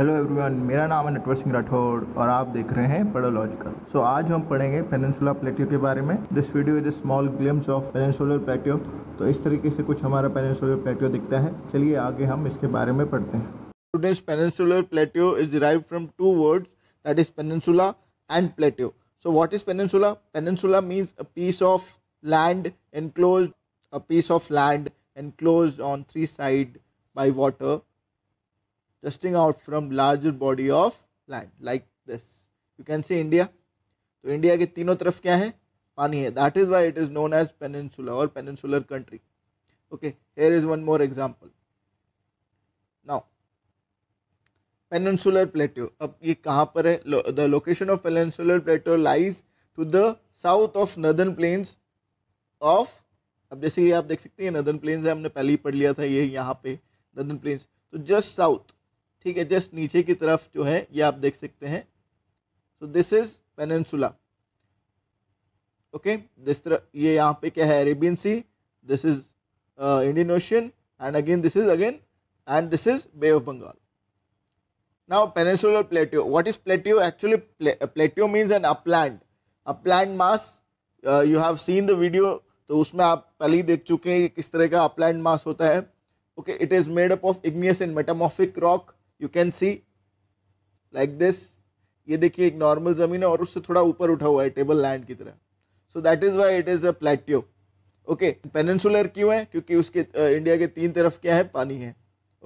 Hello everyone मेरा नाम है नटवर सिंह राठौर और आप देख रहे हैं पेडोलॉजिकल सो so, आज हम पढ़ेंगे पेनसुलर प्लेटियो के बारे में this video is a small glimpse of peninsular plateau तो इस तरीके से कुछ हमारा पेनेंसुलर प्लेटियो दिखता है चलिए आगे हम इसके बारे में पढ़ते हैं today's peninsular plateau is derive from two words that is peninsula and plateau so what is peninsula peninsula means a piece of land enclose a piece of land enclose on three side by water thrusting out from larger body of land like this you can see India तो India के तीनों तरफ क्या है पानी है that is why it is known as peninsular और peninsular country okay here is one more example now peninsular plateau अब ये कहाँ पर है the location of peninsular plateau lies to the south of northern plains of अब जैसे ये आप देख सकते हैं नदर्न प्लेन्स है हमने पहले ही पढ़ लिया था ये यहाँ पे नदर्न प्लेन्स तो जस्ट साउथ ठीक है जस्ट नीचे की तरफ जो है ये आप देख सकते हैं so this is peninsula okay this तरह ये यहाँ पे क्या है Arabian sea this is Indian ocean and again this is again and this is bay of Bengal now peninsular plateau what is plateau actually plateau means an upland upland mass you have seen the video तो उसमें आप पहले ही देख चुके हैं किस तरह का अपलैंड मास होता है okay it is made up of igneous and metamorphic rock you can see like this ये देखिए एक नॉर्मल ज़मीन है और उससे थोड़ा ऊपर उठा हुआ है टेबल लैंड की तरह so that is why it is a plateau okay peninsular क्यों है क्योंकि उसके इंडिया के तीन तरफ क्या है पानी है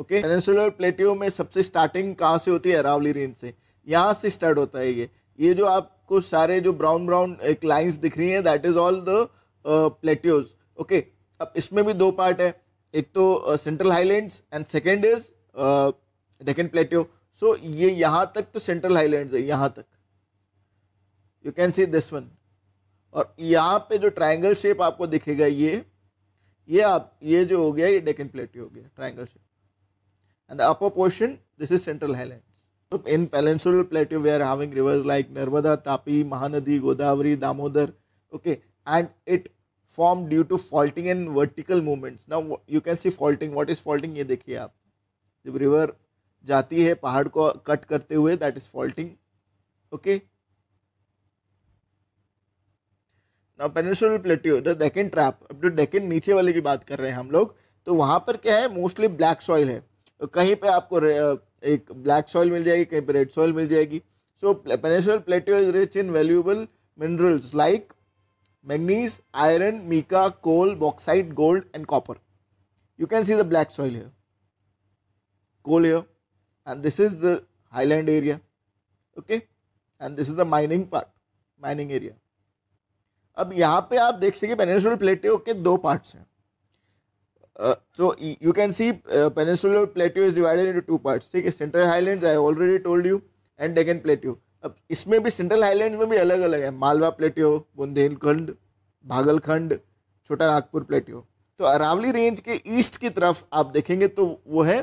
ओके पेनेंसुलर प्लेट्यो में सबसे स्टार्टिंग कहाँ से होती है अरावली रेंज से यहाँ से स्टार्ट होता है ये ये जो आपको सारे जो ब्राउन ब्राउन एक लाइन्स दिख रही हैं that is all the plateaus okay अब इसमें भी दो पार्ट है एक तो central highlands and second is Deccan plateau so ये यहाँ तक तो सेंट्रल हाईलैंड है यहाँ तक you can see this one और यहाँ पे जो ट्राइंगल शेप आपको दिखेगा ये ये आप ये जो हो गया ये डेकन प्लेट्यो हो गया triangle shape and the upper portion this is central highland in peninsular plateau we are having rivers like Narmada Tapi Mahanadi Godavari Damodar okay and it form due to faulting and vertical movements now you can see faulting what is faulting ये देखिए आप जब river जाती है पहाड़ को cut करते हुए that is faulting okay now peninsular plateau the Deccan trap अब जो डेकिन नीचे वाले की बात कर रहे हैं हम लोग तो वहाँ पर क्या है मोस्टली ब्लैक सॉइल है तो कहीं पे आपको एक ब्लैक सॉइल मिल जाएगी कहीं पे रेड सॉइल मिल जाएगी so peninsular plateau is rich in valuable minerals like manganese iron mica coal bauxite gold and copper you can see the black soil है कोल है and this is the highland area okay and this is the mining part mining area अब यहाँ पे आप देख सकें peninsular प्लेटियो के दो पार्ट्स हैं so you can see peninsular plateau is divided into two parts ठीक है central highland I already told you and Deccan plateau अब इसमें भी सेंट्रल हाईलैंड में भी अलग अलग है मालवा प्लेटियो बुंदेलखंड भागलखंड छोटा नागपुर प्लेटियो तो अरावली रेंज के ईस्ट की तरफ आप देखेंगे तो वो है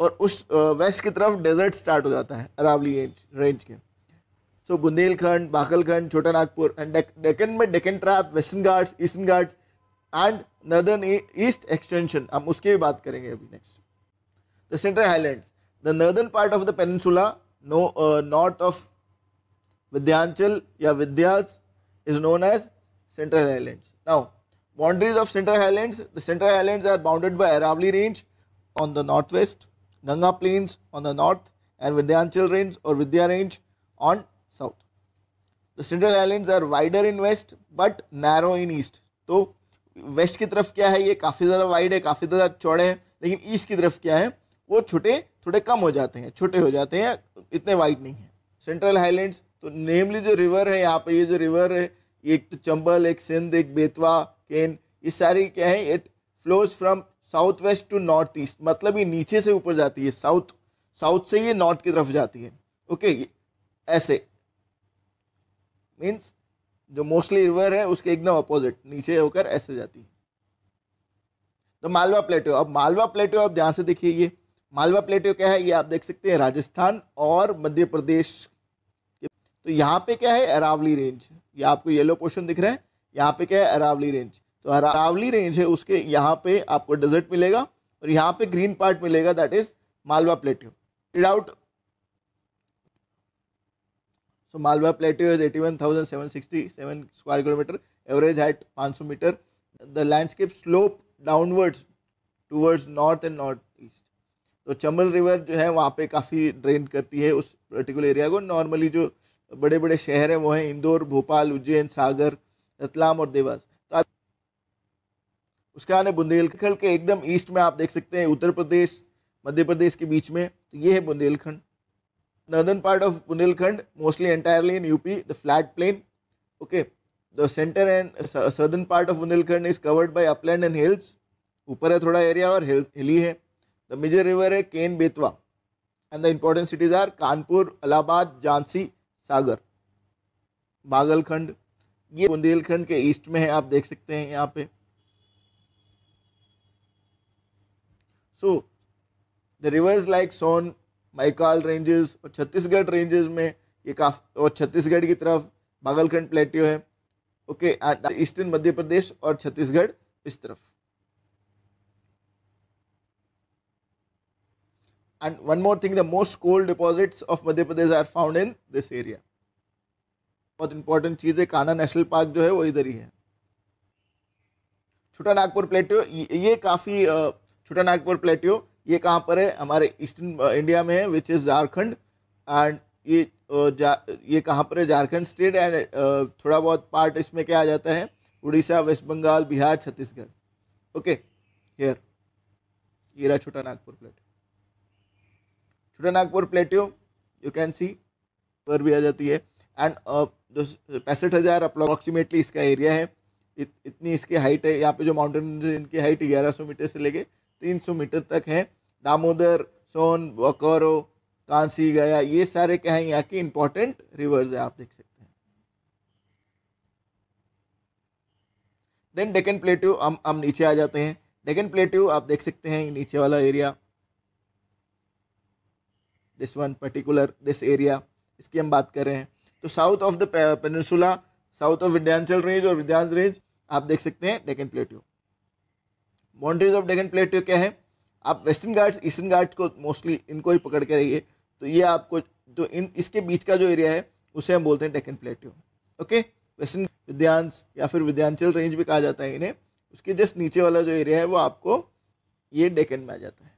और उस वेस्ट की तरफ डेजर्ट स्टार्ट हो जाता है अरावली रेंज रेंज के सो बुंदेलखंड बाकलखंड छोटा नागपुर एंड डेकन में Deccan trap western Ghats eastern Ghats and northern east extension हम उसकी भी बात करेंगे अभी next the central highland the northern part of the peninsula no north of Vindhyachal या Vindhyas is known as central Highlands. Now boundaries of central highland central highland are bounded by Aravalli range on the north west Ganga plains on the north and Vindhyanchal range or Vidya range on south. The central islands are wider in west but narrow in east. तो west की तरफ क्या है ये काफ़ी ज़्यादा wide है काफ़ी ज़्यादा चौड़े हैं लेकिन ईस्ट की तरफ क्या है वो छोटे थोड़े कम हो जाते हैं छोटे हो जाते हैं इतने वाइड नहीं है सेंट्रल हाईलैंड तो नेमली जो रिवर है यहाँ पे ये जो रिवर है एक तो चंबल एक सिंध एक बेतवा केन ये सारी क्या है it flows from south west to north east मतलब ये नीचे से ऊपर जाती है साउथ साउथ से ये नॉर्थ की तरफ जाती है ओके okay, ऐसे मीन्स जो मोस्टली रिवर है उसके एकदम अपोजिट नीचे होकर ऐसे जाती है तो मालवा प्लेटो अब मालवा प्लेटो आप ध्यान से देखिए ये मालवा प्लेटो क्या है ये आप देख सकते हैं राजस्थान और मध्य प्रदेश तो यहाँ पे क्या है अरावली रेंज ये आपको येलो पोर्शन दिख रहा है यहाँ पे क्या है अरावली रेंज तो अरावली रेंज है उसके यहाँ पे आपको डेजर्ट मिलेगा और यहाँ पे ग्रीन पार्ट मिलेगा that is Malwa plateau it out so Malwa plateau is eighty one thousand seven sixty seven square kilometer average height पाँच सौ meter the landscape slope downwards towards north and north east तो Chambal river जो है वहाँ पे काफ़ी drain करती है उस पर्टिकुलर एरिया को नॉर्मली जो बड़े बड़े शहर हैं वो हैं इंदौर भोपाल उज्जैन सागर रतलाम और देवास उसके आने बुंदेलखंड के एकदम ईस्ट में आप देख सकते हैं उत्तर प्रदेश मध्य प्रदेश के बीच में तो ये है Bundelkhand northern part of Bundelkhand mostly entirely in UP the flat plain okay the center and southern part of Bundelkhand is covered by upland and hills ऊपर है थोड़ा एरिया और हिल हिली है द मेजर रिवर है Ken Betwa and the important cities are Kanpur Allahabad Jhansi Sagar Baghelkhand ये बुंदेलखंड के east में है आप देख सकते हैं यहाँ पे so the rivers like Son Maikal ranges और छत्तीसगढ़ रेंजेस में ये काफी और छत्तीसगढ़ की तरफ बागलखंड प्लेट्यू है ओके ईस्टर्न मध्य प्रदेश और छत्तीसगढ़ इस तरफ and one more thing the most coal deposits of Madhya Pradesh are found in this area बहुत इंपॉर्टेंट चीज़ है कान्हा नेशनल पार्क जो है वो इधर ही है छोटा नागपुर प्लेट्यू ये काफ़ी छोटा नागपुर प्लेट्यू ये कहाँ पर है हमारे ईस्टर्न इंडिया में है विच इज़ झारखंड एंड ये जा ये कहाँ पर है झारखंड स्टेट एंड थोड़ा बहुत पार्ट इसमें क्या आ जाता है उड़ीसा वेस्ट बंगाल बिहार छत्तीसगढ़ ओके हेयर ये रहा Chota Nagpur plate Chota Nagpur plateau you can see पर भी आ जाती है एंड जो पैंसठ हज़ार अप्रॉक्सीमेटली इसका एरिया है इत, इतनी इसकी हाइट है यहाँ पे जो माउंटेन इनकी हाइट ग्यारह सौ मीटर से लेके 300 मीटर तक हैं दामोदर सोन वकोरो कांसी गया ये सारे क्या है यहाँ के इंपॉर्टेंट रिवर्स है आप देख सकते हैं देन डेकन प्लेट्यू हम हम नीचे आ जाते हैं डेकन प्लेट्यू आप देख सकते हैं नीचे वाला area this one particular this area इसकी हम बात कर रहे हैं तो south of the peninsula south of Vindhyachal range और विद्यांश रेंज आप देख सकते हैं Deccan plateau boundaries of Deccan plateau क्या है आप वेस्टर्न गार्ड्स ईस्टर्न गार्ड्स को मोस्टली इनको ही पकड़ के रहिए तो ये आपको जो इन इसके बीच का जो एरिया है उसे हम बोलते हैं डेकन प्लेटो ओके वेस्टर्न विद्यांश या फिर विद्यांचल रेंज भी कहा जाता है इन्हें उसके जस्ट नीचे वाला जो एरिया है वो आपको ये डेकन में आ जाता है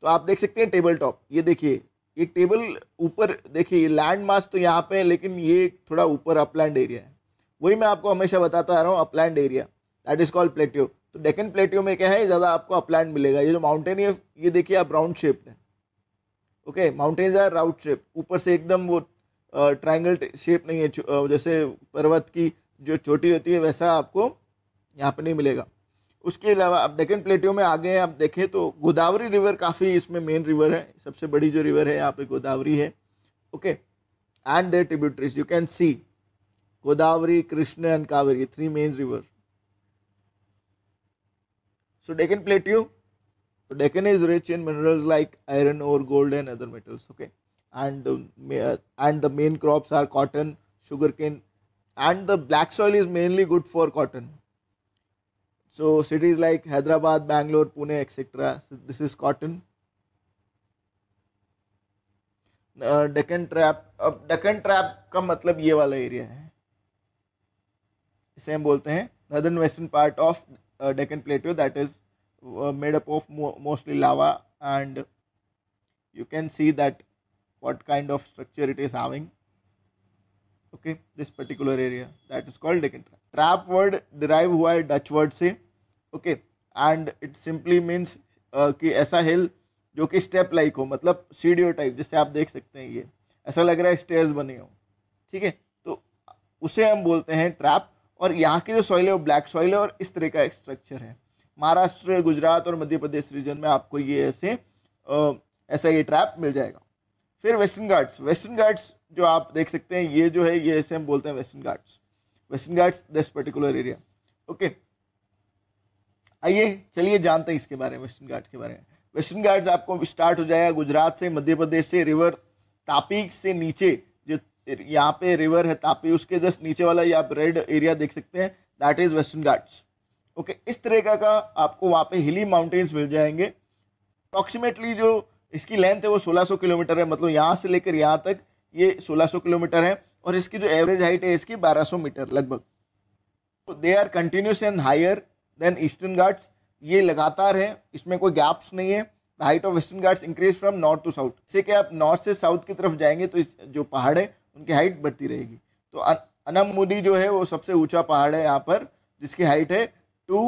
तो आप देख सकते हैं टेबल टॉप ये देखिए एक टेबल ऊपर देखिए लैंड मास तो यहाँ पे है लेकिन ये थोड़ा ऊपर अपलैंड एरिया है वही मैं आपको हमेशा बताता आ रहा हूँ upland area that is called plateau तो डेकन प्लेट्यू में क्या है ज़्यादा आपको अपलैंड मिलेगा ये जो माउंटेन है ये देखिए आप राउंड शेप्ड है okay mountains are round shape ऊपर से एकदम वो ट्राइंगल शेप नहीं है जैसे पर्वत की जो चोटी होती है वैसा आपको यहाँ पर नहीं मिलेगा उसके अलावा आप डेकन प्लेटियों में आगे आप देखें तो गोदावरी रिवर काफ़ी इसमें मेन रिवर है सबसे बड़ी जो रिवर है यहाँ पे गोदावरी है okay and their tributaries you can see Godavari Krishna and Kaveri three main river So Deccan Plateau, so Deccan is rich in minerals like iron ore, gold, and other metals. Okay, and uh, and the main crops are cotton, sugarcane, and the black soil is mainly good for cotton. So cities like Hyderabad, Bangalore, Pune, etc. So this is cotton. Deccan trap अब Deccan trap का मतलब ये वाला area है इसे हम बोलते हैं northern western part of uh, Deccan Plateau that is uh, made up of mo- mostly lava, and you can see that what kind of structure it is having. Okay, this particular area that is called Deccan Trap. Trap word derived हुआ Dutch word से. Okay, and it simply means uh, कि ऐसा hill जो कि step like हो मतलब सीडियो type जैसे आप देख सकते हैं ये ऐसा लग रहा है स्टेयर्स बने हों ठीक है तो उसे हम बोलते हैं ट्रैप और यहाँ की जो सॉइल है वो ब्लैक सॉइल है और इस तरह का एक स्ट्रक्चर है महाराष्ट्र गुजरात और मध्य प्रदेश रीजन में आपको ये ऐसे ऐसा ये ट्रैप मिल जाएगा फिर वेस्टर्न घाट्स वेस्टर्न गार्ड्स जो आप देख सकते हैं ये जो है ये ऐसे हम बोलते हैं western Ghats western Ghats this particular area okay आइए चलिए जानते हैं इसके बारे में वेस्टर्न घाट्स के बारे में वेस्टर्न गार्ड्स आपको स्टार्ट हो जाएगा गुजरात से मध्य प्रदेश से रिवर तापी से नीचे यहाँ पे रिवर है तापी उसके जस्ट नीचे वाला ये आप रेड एरिया देख सकते हैं that is western Ghats okay इस तरीका का आपको वहाँ पे हिली माउंटेन्स मिल जाएंगे अप्रॉक्सीमेटली जो इसकी लेंथ है वो 1600 किलोमीटर है मतलब यहाँ से लेकर यहाँ तक ये 1600 किलोमीटर है और इसकी जो एवरेज हाइट है इसकी 1200 मीटर लगभग तो they are continuous and higher than eastern Ghats ये लगातार है इसमें कोई गैप्स नहीं है height of western Ghats increase from north to south इससे कि आप नॉर्थ से साउथ की तरफ जाएंगे तो इस जो पहाड़ है उनकी हाइट बढ़ती रहेगी तो अनमुदी जो है वो सबसे ऊंचा पहाड़ है यहाँ पर जिसकी हाइट है two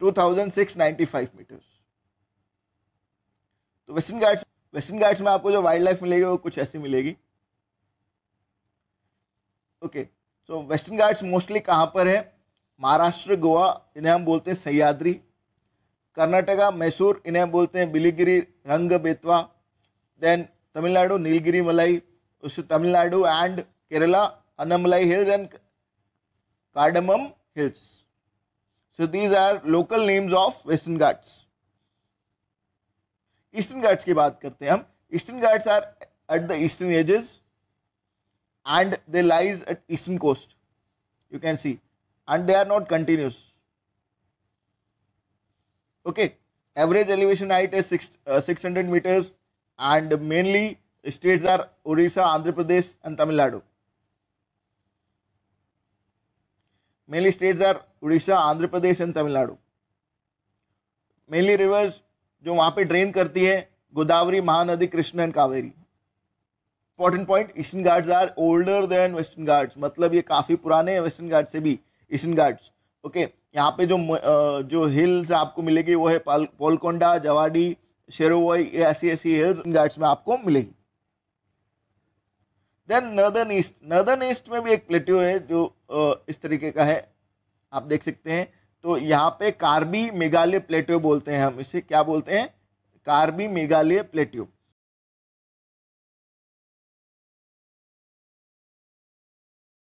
two thousand six ninety five meters तो वेस्टर्न गार्ड्स वेस्टर्न गार्ड्स में आपको जो वाइल्ड लाइफ मिलेगी वो कुछ ऐसी मिलेगी okay so western Ghats mostly कहाँ पर है महाराष्ट्र गोवा इन्हें हम बोलते हैं सह्याद्री कर्नाटका मैसूर इन्हें बोलते हैं बिलीगिरी रंग बेतवा देन तमिलनाडु नीलगिरी मलाई so Tamil Nadu and Kerala, Annamalai Hills and Cardamom Hills. So these are local names of Western Ghats. Eastern Ghats ki baat karte hum. Eastern Ghats are at the eastern edges and they lies at eastern coast. You can see and they are not continuous. Okay, average elevation height is six, uh, 600 meters and mainly states are Orissa Andhra Pradesh and Tamil Nadu. Mainly states are Orissa, Andhra Pradesh and Tamil Nadu. Mainly rivers जो वहां पे drain करती है Godavari Mahanadi Krishna and Kaveri important point eastern Ghats are older than western Ghats मतलब ये काफ़ी पुराने हैं वेस्टर्न घाट से भी ईस्टर्न घाट्स ओके यहाँ पे जो जो हिल्स आपको मिलेगी वो है पोलकोंडा जवाडी शेरोवाई ऐसी ऐसी हिल्स घाट्स में आपको मिलेगी then northern east northern east में भी एक प्लेट्यू है जो इस तरीके का है आप देख सकते हैं तो यहाँ पे कार्बी मेघालय प्लेट्यू बोलते हैं हम इसे क्या बोलते हैं कार्बी मेघालय प्लेट्यू